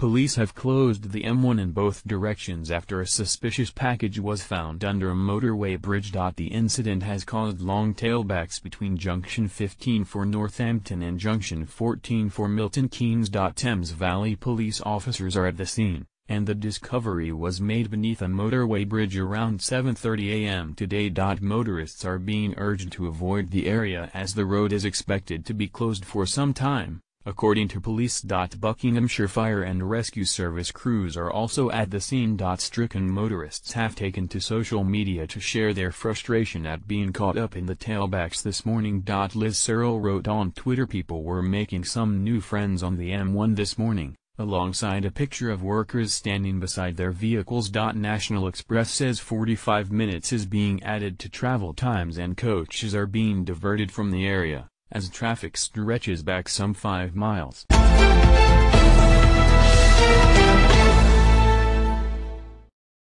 Police have closed the M1 in both directions after a suspicious package was found under a motorway bridge. The incident has caused long tailbacks between Junction 15 for Northampton and Junction 14 for Milton Keynes. Thames Valley police officers are at the scene, and the discovery was made beneath a motorway bridge around 7.30 a.m. today. Motorists are being urged to avoid the area as the road is expected to be closed for some time. According to police. Buckinghamshire Fire and Rescue Service crews are also at the scene. Stricken motorists have taken to social media to share their frustration at being caught up in the tailbacks this morning. Liz Searle wrote on Twitter People were making some new friends on the M1 this morning alongside a picture of workers standing beside their vehicles. National Express says 45 minutes is being added to travel times and coaches are being diverted from the area as traffic stretches back some 5 miles.